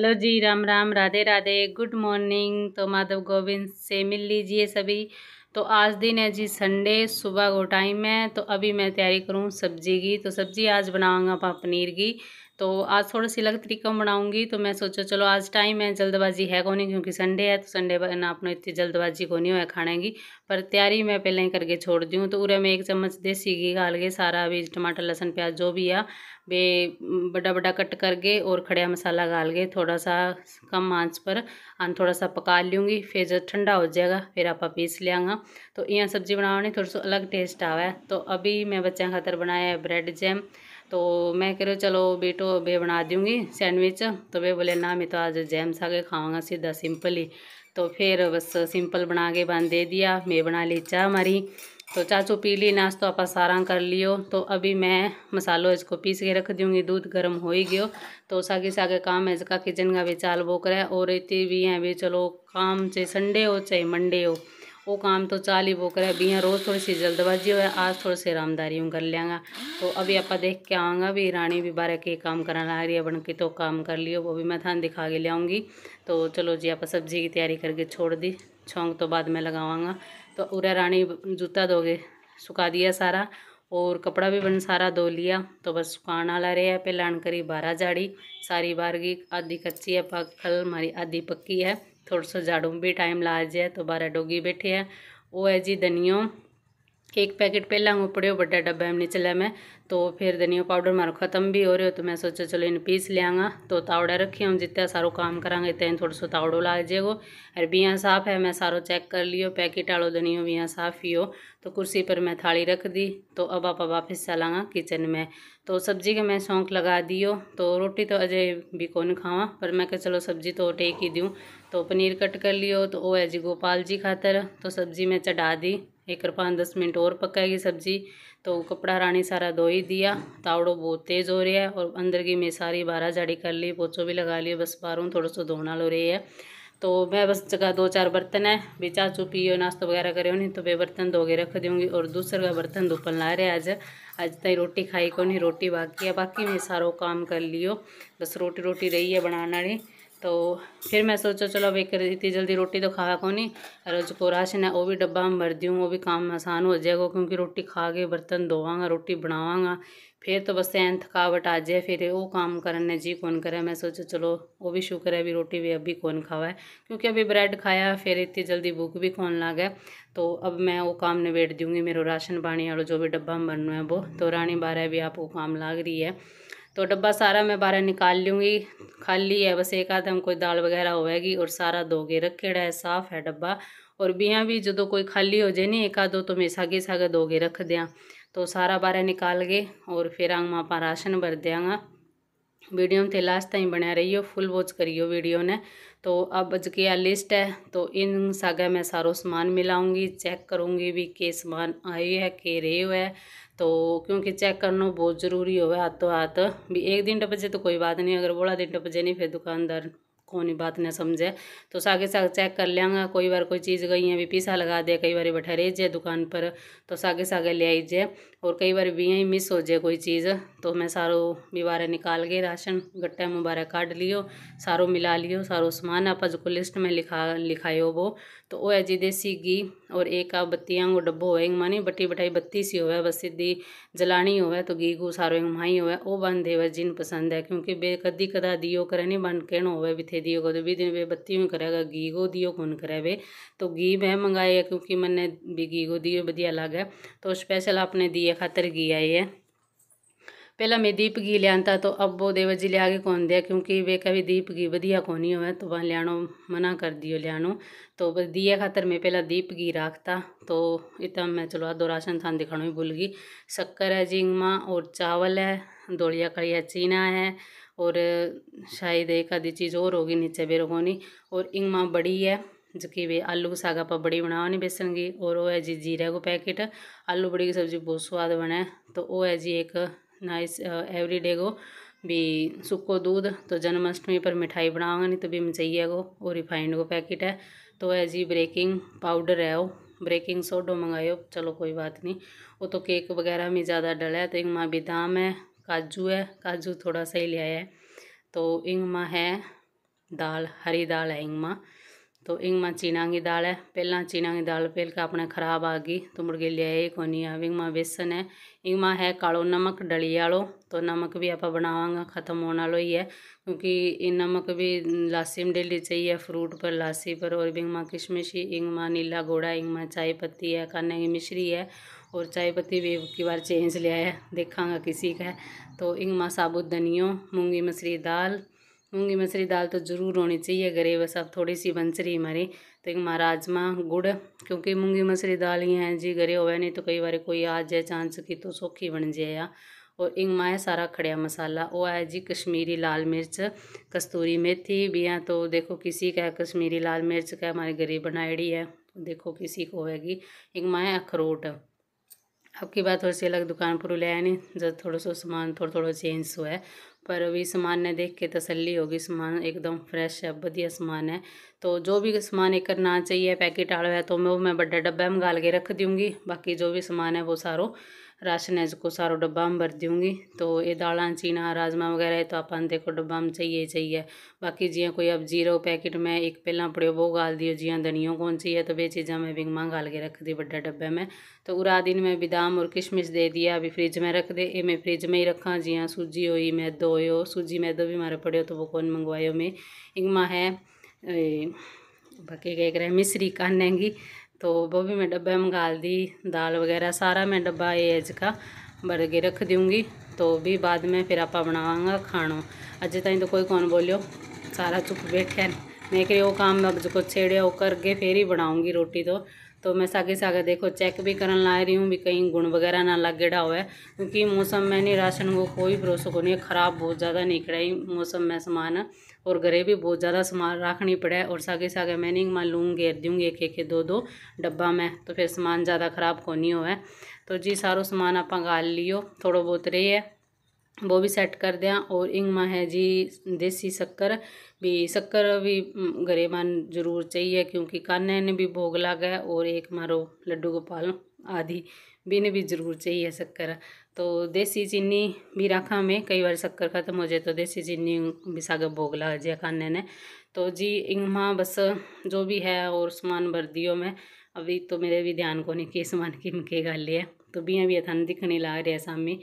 hello जी Ram Ram Radhe Radhe good morning तो माधव गोविंद से मिल लीजिए सभी तो आज दिन है जी संडे सुबह को टाइम है तो अभी मैं तैयारी करूँ सब्जी की तो सब्जी आज बनाऊँगा पनीर की तो आज थोड़ा सी अलग तरीका बनाऊंगी तो मैं सोचा चलो आज टाइम है जल्दबाजी है कोनी क्योंकि संडे है तो संडे ना अपने इतनी जल्दबाजी नहीं हो खाने की पर तैयारी मैं पहले ही करके छोड़ दी तो उरे में एक चम्मच देसी घी डाल के सारा अभी टमाटर लहसन प्याज जो भी है वे बड़ा बड़ा कट करके और खड़िया मसाला गाल के थोड़ा सा कम आँच पर आन थोड़ा सा पका लूँगी फिर जब ठंडा हो जाएगा फिर आप पीस लियाँगा तो यहाँ सब्जी बनाने थोड़ा सा अलग टेस्ट आवा है तो अभी मैं बच्चा खातर बनाया है ब्रेड जैम तो मैं कह रही चलो बेटो बे बना दूँगी सैंडविच तो वे बोले ना मैं तो आज जैम सा के खाऊँगा सीधा सिंपल ही तो फिर बस सिंपल बना के बन दे दिया मैं बना ली चाह हमारी तो चाचू पी ली नाश्तो आप सारा कर लियो तो अभी मैं मसालो इसको पीस के रख दूँगी दूध गर्म हो ही गयो तो सागे सागे काम है इसका किचन का भी चाल बोकर है और इतनी भी हैं भी चलो काम चाहे संडे हो चाहे मंडे हो वो काम तो चाल ही वो करे यहाँ रोज़ थोड़ी सी जल्दबाजी हो आज थोड़ी सी आरामदारी कर लेंगे तो अभी आप देख के आऊँगा भी रानी भी बारह के काम करा आ रही है बन के तो काम कर लियो वो भी मैं थान दिखा के लियाँगी तो चलो जी आप सब्जी की तैयारी करके छोड़ दी छोंक तो बाद में लगावाऊँगा तो उरा रानी जूता दोगे सुखा दिया सारा और कपड़ा भी बन सारा धो लिया तो बस सुखाने वाला रहा पहलान करी बारह जाड़ी सारी बारगी आधी कच्ची है पल हमारी आधी पक्की है थोड़ा सा झाड़ू भी टाइम ला जाए तो दोबारा डोगी बैठी है वो है जी धनियों एक पैकेट पहला हूँ हो बड़ा डब्बा में चला मैं तो फिर धनिया पाउडर मारो ख़त्म भी हो रहे हो तो मैं सोचा चलो इन पीस लियाँगा तो तावड़ा रखे हम जितना सारो काम करा इतना थोड़ा सा तावड़ो ला जाएगा और बिया साफ है मैं सारो चेक कर लियो पैकेट आलो धनियो बिया साफ ही हो तो कुर्सी पर मैं थाली रख दी तो अब आप वापस चलांगा किचन में तो सब्जी के मैं शौक लगा दियो तो रोटी तो अजय भी कौन खावा पर मैं चलो सब्जी तो टेक ही दूँ तो पनीर कट कर लियो तो वो है जी गोपाल जी खातर तो सब्जी मैं चढ़ा दी एक और पाँच दस मिनट और पकाएगी सब्जी तो कपड़ा रानी सारा धो ही दिया तावड़ो बहुत तेज़ हो रहा है और अंदर की मैं सारी बारह झाड़ी कर ली पोचो भी लगा लिए बस बारू थोड़ा सा धोना लो रही है तो मैं बस जगह दो चार बर्तन है भी चाचू पियो नाश्ता वगैरह करे नहीं तो वे बर्तन के रख दूँगी और दूसरा का बर्तन धोपन ला रहे आज आज तई रोटी खाई को नहीं रोटी बाकी है बाकी मैं सारो काम कर लियो बस रोटी रोटी रही है बनाना नहीं तो फिर मैं सोचा चलो अब एक इतनी जल्दी रोटी तो खाया कौन नहीं रोज राशन है वो भी डब्बा में भर दूँ वो भी काम आसान हो जाएगा क्योंकि रोटी खा के बर्तन धोवागा रोटी बनावागा फिर तो बस एन थकावट आ जाए फिर वो काम करने जी कौन करे मैं सोचा चलो वो भी शुक्र है अभी रोटी भी अभी कौन खावा है क्योंकि अभी ब्रेड खाया फिर इतनी जल्दी भूख भी कौन ला गया तो अब मैं वो काम निबेट दूँगी मेरे राशन पानी और जो भी डब्बा में बनना है वो तो रानी बारह भी आपको काम लाग रही है तो डब्बा सारा मैं बाहर निकाल लूँगी खाली है बस एक आधम कोई दाल वगैरह होएगी और सारा धोगे रखेड़ा है साफ़ है डब्बा और बियाँ भी जो कोई खाली हो जाए नहीं एक आधो तो मैं सागे सागे धोगे रख दिया तो सारा बारह निकाल गए और फिर आंग माँ राशन भर देंगा वीडियो में थे लास्ट टाइम बनाया हो फुल वॉच करियो वीडियो ने तो अब बज लिस्ट है तो इन सागे मैं सारो सामान मिलाऊंगी चेक करूंगी भी के सामान आए है के रे है तो क्योंकि चेक करना बहुत ज़रूरी हो हाथों तो हाथ भी एक दिन टपजे तो कोई बात नहीं अगर बोला दिन टपजे नहीं फिर दुकानदार कोनी बात ना समझे तो सागे साग चेक कर लेंगे कोई बार कोई चीज़ गई है भी पीसा लगा दे कई बार बैठा रह जाए दुकान पर तो सागे सागे ले आई जाए और कई बार भी यहीं मिस हो जाए कोई चीज़ तो मैं सारो बीवारे निकाल के राशन गट्टे मुबारा काट लियो सारो मिला लियो सारो सामान आप जो लिस्ट में लिखा लिखाए वो तो वो है जी देसी घी और एक आप बत्तियाँ वो डब्बो हो मानी बटी बटाई बत्ती सी हो बस सीधी जलानी होवे तो गी गू सारो माही हो ओ बन देवे जिन पसंद है क्योंकि बे कदी कदा दियो करे नहीं बन कहना हो बिथे दियो को भी दिन वे बत्ती में करेगा गी गो दियो कौन करे वे तो घी मैं मंगाई है क्योंकि मैंने भी गी गो दियो बढ़िया है तो स्पेशल अपने दिए खातर घी आई है पहला मैं दीप घी लिया था तो अब वो देवर जी लिया के कौन दिया क्योंकि वे कभी दीप घी वधिया कौन ही हुआ तो वहाँ लियानो मना कर दियो लियानो तो बस दिए खातर मैं पहला दीप घी राखता तो इतना मैं चलो दो राशन थान दिखाना भी भूल गई शक्कर है जिंगमा और चावल है दोड़िया कड़िया चीना है और शायद एक आधी चीज़ और होगी नीचे बेरो और इंगमा बड़ी है जो कि वे आलू का साग आप बड़ी बनाओ नहीं बेसन की और वो है जी जीरा को पैकेट आलू बड़ी की सब्जी बहुत स्वाद बने तो वो है जी एक नाइस एवरी डे गो भी सुखो दूध तो जन्माष्टमी पर मिठाई बनाऊंगा तो भी चाहिए गो और रिफाइंड को पैकेट है तो है जी ब्रेकिंग पाउडर है वो ब्रेकिंग सोडो मंगायो चलो कोई बात नहीं वो तो केक वगैरह में ज़्यादा डला है तो इंग माँ है काजू है काजू थोड़ा सा ही लिया है तो इंग माँ है दाल हरी दाल है इंग माँ તો ઈંગમાં चीना की दाल પહેલાં ચીણાંગી દાળ પહેલકા આપણે ખરાબ આ ગઈ તો મુર્ગે લ્યાએ કોની હવે ઈંગમાં બેસન હે बेसन है है कालो नमक डलियालो तो नमक भी आप बनावांगा ख़त्म होना लो ही है क्योंकि ये नमक भी लासी में डेली चाहिए फ्रूट पर लासी पर और भी इंगमा किशमिशी इंगमा नीला घोड़ा इंगमा चाय पत्ती है कान्हा की मिश्री है और चाय पत्ती भी की बार चेंज लिया है देखांगा किसी का तो इंगमा साबुत धनियों मूँगी मसरी दाल मूँगी मसरी दाल तो ज़रूर होनी चाहिए घरे बस अब थोड़ी सी बंस रही हमारी तो हमारा राजमा गुड़ क्योंकि मूँगी मसरी दाल ही हैं जी घरे होवे नहीं तो कई बार कोई आ जाए चांस की तो सौखी बन जाए या और इंग माए सारा खड़िया मसाला वो है जी कश्मीरी लाल मिर्च कस्तूरी मेथी भी हैं तो देखो किसी का कश्मीरी लाल मिर्च का हमारे गरीब बनाएड़ी है तो देखो किसी को होगी एक माए अखरोट अब की बात थोड़ी सी अलग दुकान पर ले नहीं जब थोड़ा सा सामान थोड़ा थोड़ा चेंज हुआ है पर भी समान ने देख के तसल्ली होगी सामान एकदम फ्रेश है बढ़िया सामान है तो जो भी सामान एक करना चाहिए पैकेट आलो है तो मैं वो मैं बड़े डब्बे में गाल के रख दूँगी बाकी जो भी सामान है वो सारो राशन है जो सारो डब्बा में भर दूँगी तो ये दाल चीना राजमा वगैरह है तो आप देखो डब्बा में चाहिए चाहिए बाकी जिया कोई अब जीरो पैकेट में एक पहला पड़े वो गाल दियो जिया धनियों कौन सी है तो वे चीज़ा मैं बिंगमा गाल के रख दी बड़े डब्बे में तो उरा दिन में बदाम और किशमिश दे दिया अभी फ्रिज में रख दे ये मैं फ्रिज में ही रखा जिया सूजी हुई मैदो हो सूजी मैदो भी मारे पड़े तो वो कौन मंगवाए मैं इंगमा है बाकी कह रहे मिश्री कानेंगी तो वो भी मैं डब्बे में डाल दी दाल वगैरह सारा मैं डब्बा ये अज का भर के रख दूँगी तो भी बाद में फिर आप बनावांगा खाणो अजे ताईं तो कोई कौन बोलियो सारा चुप बैठे कह रही हो काम अब कुछ छेड़े हो करके फिर ही बनाऊँगी रोटी तो तो मैं सागे सागे देखो चेक भी कर ला रही हूँ भी कहीं गुण वगैरह ना लग गया हुआ है क्योंकि मौसम में नहीं राशन को कोई भरोसा को नहीं ख़राब बहुत ज़्यादा निकला ही मौसम में सामान और घरे भी बहुत ज़्यादा सामान रखनी पड़े और सागे सागे मैं नहीं मान लूँ घेर दूँगी एक एक दो दो डब्बा में तो फिर सामान ज़्यादा ख़राब को नहीं हो तो जी सारो सामान आप गाल लियो थोड़ा बहुत रही है वो भी सेट कर दिया और इंगमा है जी देसी शक्कर भी शक्कर भी गरेमान जरूर चाहिए क्योंकि कान्हे ने भी भोग गया और एक मारो लड्डू गोपाल आदि भी ने भी जरूर चाहिए शक्कर तो देसी चीनी भी रखा मैं कई बार शक्कर ख़त्म हो जाए तो देसी चीनी भी सागर भोग लगा जाए खाने ने तो जी इंगमा बस जो भी है और सामान भर दियो मैं अभी तो मेरे भी ध्यान को नहीं कि सामान किम के गल है तो भी अभी थान दिखने ला रहा है सामी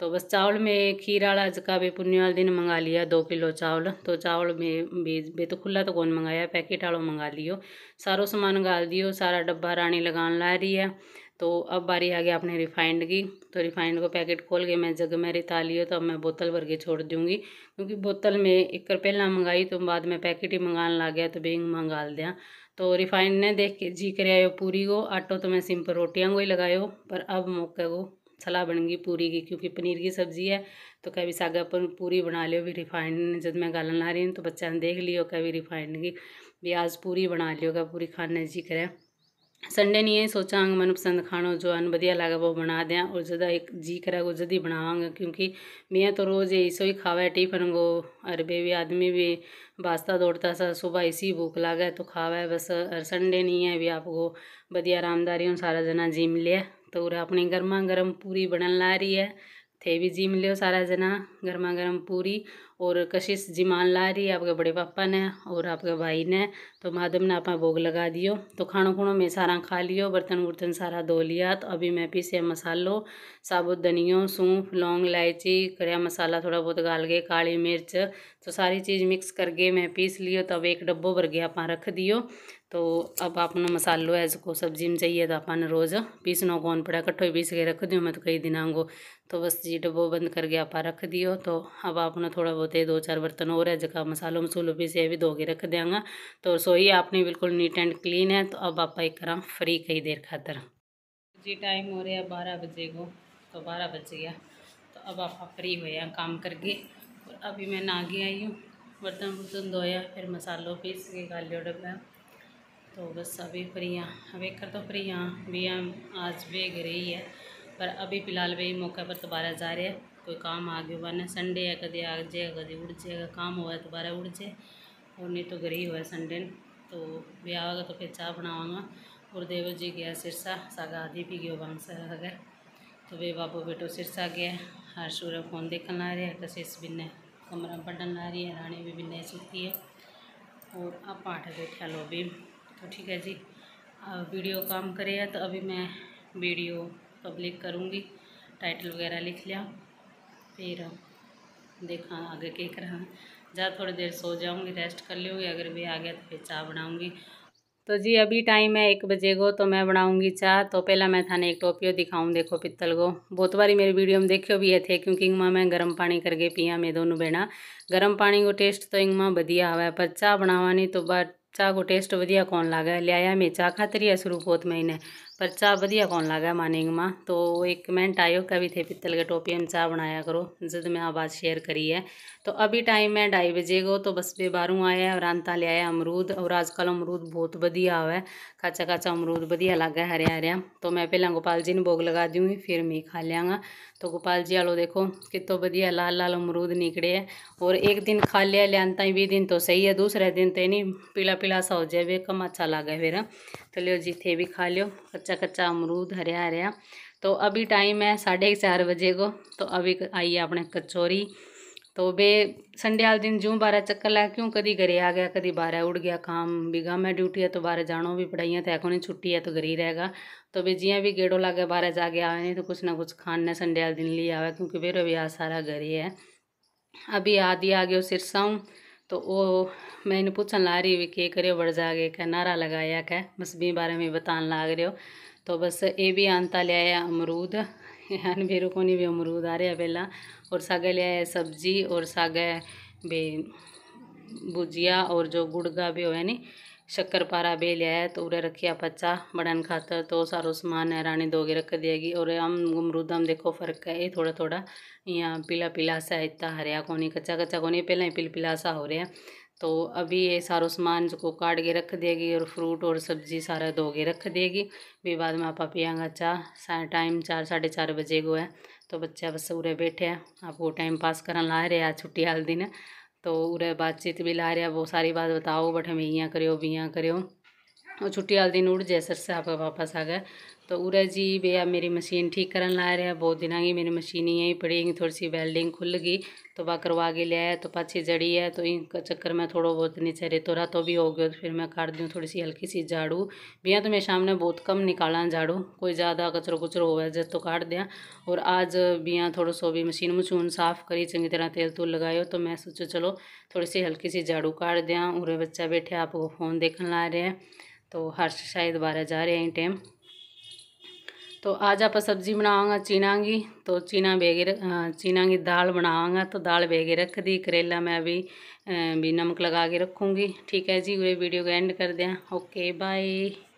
तो बस चावल में खीर आज का भी पुण्य वाले दिन मंगा लिया दो किलो चावल तो चावल में बे, बे तो खुला तो कौन मंगाया पैकेट वालों मंगा लियो सारो सामान गाल दियो सारा डब्बा रानी लगान ला रही है तो अब बारी आ गया अपने रिफाइंड की तो रिफाइंड को पैकेट खोल के मैं जग में रिता लियो तो अब मैं बोतल भर के छोड़ दूँगी क्योंकि बोतल में एक कर पहला मंगाई तो बाद में पैकेट ही मंगान ला गया तो बेंग मंगा दिया तो रिफाइंड ने देख के जी कर आयो पूरी को आटो तो मैं सिंपल रोटियाँ को ही लगायो पर अब मौके को सलाह बनेगी पूरी की क्योंकि पनीर की सब्ज़ी है तो कभी सागा अपन पूरी बना लियो भी रिफाइंड जब मैं गालन ला रही हूँ तो बच्चा ने देख लियो कभी रिफाइंड की भी आज पूरी बना लियो का पूरी खाने जी करें संडे नहीं है सोचा मनपसंद मन पसंद जो अन बढ़िया लगा वो बना दें और ज़्यादा एक जी करा वो जल्दी बनावा क्योंकि मैं तो रोज़ ऐसो ही खावा टिफिन को अरबे भी आदमी भी वास्ता दौड़ता सा सुबह इसी भूख लागे तो खावा है बस और संडे नहीं है भी आपको बढ़िया आरामदारी सारा जना जिम लिया तो अपनी गर्मा गर्म पूरी बनन ला रही है थे भी जिम लियो सारा जना गर्मा गर्म पूरी और कशिश जिमान ला रही आपके बड़े पापा ने और आपके भाई ने तो माधव ने आपा भोग लगा दियो तो खाणो खुणो मैं सारा खा लियो बर्तन बुर्तन सारा धो लिया तो अभी मैं पीसे मसालो साबुत धनियो सूंफ लौंग इलायची कड़िया मसाला थोड़ा बहुत गाल गए काली मिर्च तो सारी चीज़ मिक्स करके मैं पीस लियो तो एक डब्बो भर गया आप रख दियो तो अब आपने मसालो है को सब्जी में चाहिए तो आपने रोज़ पीसना कौन पड़ा कट्ठो पीस के रख दियो मैं तो कई दिनांगो तो बस जी डब्बो बंद करके आप रख दियो तो अब आपने थोड़ा बहुत दो चार बर्तन और है जगह मसालो मसूलो भी से भी धो के रख देंगे तो रसोई आपने बिल्कुल नीट एंड क्लीन है तो अब आप एक करा फ्री कई देर खातर जी टाइम हो रहा है बारह बजे को तो बारह बज गया तो अब आप फ्री हुए काम करके और अभी मैं नागे आई हूँ बर्तन बुर्तन धोया फिर मसालों पीस के लो डब्बा तो बस अभी फ्री हाँ अब एक कर तो फ्री हाँ भी हम आज भी गई है पर अभी फ़िलहाल भाई मौके पर दोबारा जा रहे हैं कोई काम आ गया हुआ ना संडे है कभी आ जाएगा कभी उड़ जाएगा काम हुआ है दोबारा उड़ जाए और नहीं तो गरीब हुआ है संडे तो ब्याह आवागा तो फिर चाह बनावागा और देव जी गया सिरसा सागा आदि भी गया वहाँ अगर तो वे बाबू बेटो सिरसा गया हर सूर्य फोन देखने ला रहे हैं कशिश तो बिन्ने कमरा बढ़न ला रही है रानी भी बिन्ने सीखती है और आप आठ बैठा लो भी तो ठीक है जी वीडियो काम करे तो अभी मैं वीडियो पब्लिक करूँगी टाइटल वगैरह लिख लिया फिर देखा आगे केक रहा जहाँ थोड़ी देर सो जाऊँगी रेस्ट कर लूँगी अगर भी आ गया तो फिर चाय बनाऊँगी तो जी अभी टाइम है एक बजे को तो मैं बनाऊंगी चाय तो पहला मैं थाने एक टोपियो दिखाऊं देखो पित्तल को बहुत बारी मेरी वीडियो में देखियो भी है थे क्योंकि इंगमा मैं गर्म पानी करके पिया मैं दोनों बहना गर्म पानी को टेस्ट तो इंगमा बढ़िया हुआ है पर चाह बनावानी तो बट ਚਾਹ ਕੋ ਟੇਸਟ ਵਧੀਆ ਕੋਣ ਲਾਗਾ ਲਿਆਇਆ ਮੈਂ ਚਾਹ ਖਾਤਰੀ शुरू ਬਹੁਤ महीने पर चाह बढ़िया कौन लागे मानेंग माँ तो एक कमेंट आयो कभी थे पित्तल के टोपी में चाह बनाया करो जिद में आप बात शेयर करी है तो अभी टाइम है ढाई बजे को तो बस बे बारू आया और आंता ले आया अमरूद और आजकल अमरूद बहुत बढ़िया हुआ है काचा काचा अमरूद बढ़िया लगा हरिया हरिया तो मैं पहला गोपाल जी ने भोग लगा दूँगी फिर मैं खा लिया तो गोपाल जी आलो देखो कितो बढ़िया लाल लाल अमरूद निकले है और एक दिन खा लिया लियांता भी दिन तो सही है दूसरे दिन तो नहीं पीला पीला सा हो जाए वे कम अच्छा लगा फिर तो लियो जी थे भी खा लियो कच्चा कच्चा अमरूद हरिया हरिया तो अभी टाइम है साढ़े चार बजे को तो अभी आई है अपने कचौरी तो बे संडे आल दिन जूँ बारह चक्कर ला क्यों कभी घरे आ गया कभी बारह उड़ गया काम बिगा में ड्यूटी है तो बारह जाओ भी पढ़ाइया तो कोनी छुट्टी है तो घर ही रहेगा तो बे जी भी गेड़ो गया बारह जागे आए नहीं तो कुछ ना कुछ खान ने संडे आल दिन लिया आवे क्योंकि बेरो भी आज सारा घर ही है अभी आदि आ सिरसा हूँ तो वो इन्हें पूछन ला रही भी के करे बढ़ गए क्या नारा लगाया क्या बस भी बारे में बताने लाग रहे हो तो बस ये भी आंता लिया अमरूद यान बेरो कोनी बे अमरूद आ रहा पहला और सागे लिया है सब्जी और सागे बे भुजिया और जो गुड़ का भी हो है शक्कर पारा बे लिया है तो उरे रखिया पच्चा बड़न खातर तो सारो सामान है रानी दोगे रख देगी और हम अमरूद हम देखो फ़र्क है ये थोड़ा थोड़ा यहाँ पीला पीला सा इतना हरिया कोनी कच्चा कच्चा कोनी पहले ही पिल पिला सा हो रहा है तो अभी ये सारा सामान को काट के रख देगी और फ्रूट और सब्जी सारा धो के रख देगी भी बाद में आप पियाँगा चाह टाइम चार साढ़े चार बजे को है तो बच्चा बस उरे बैठे हैं आपको टाइम पास कर ला रहे हैं छुट्टी हाल दिन तो उरे बातचीत भी ला रहे हैं वो सारी बात बताओ बट हमें यहाँ करो भी यहाँ करो और छुट्टी वाले दिन उड़ जाए सर से आपका वापस आ गए तो उरा जी भैया मेरी मशीन ठीक करन ला रहा बहुत दिन आगे मेरी मशीन यहीं पड़ी गई थोड़ी सी वेल्डिंग खुल गई तो वह करवा के लिया है तो पाछी जड़ी है तो इन चक्कर में थोड़ा बहुत नीचे रेतो रहा तो भी हो गया तो फिर मैं काट दूँ थोड़ी सी हल्की सी झाड़ू भैया तो मेरे सामने बहुत कम निकाला झाड़ू कोई ज़्यादा कचरो कुचरो हो जब तो काट दिया और आज भैया थोड़ा सो भी मशीन मशून साफ़ करी चंगी तरह तेल तूल लगाए तो मैं सोचो चलो थोड़ी सी हल्की सी झाड़ू काट दिया उरे बच्चा बैठे आपको फ़ोन देखने ला रहे हैं तो हर्ष शायद बारह जा रहे हैं टाइम तो आज आप सब्जी बनावगा चीनागी तो चीना भेगे चीना दाल बनावगा तो दाल बेगे रख दी करेला मैं अभी भी नमक लगा के रखूँगी ठीक है जी वे वीडियो को एंड कर दें ओके बाय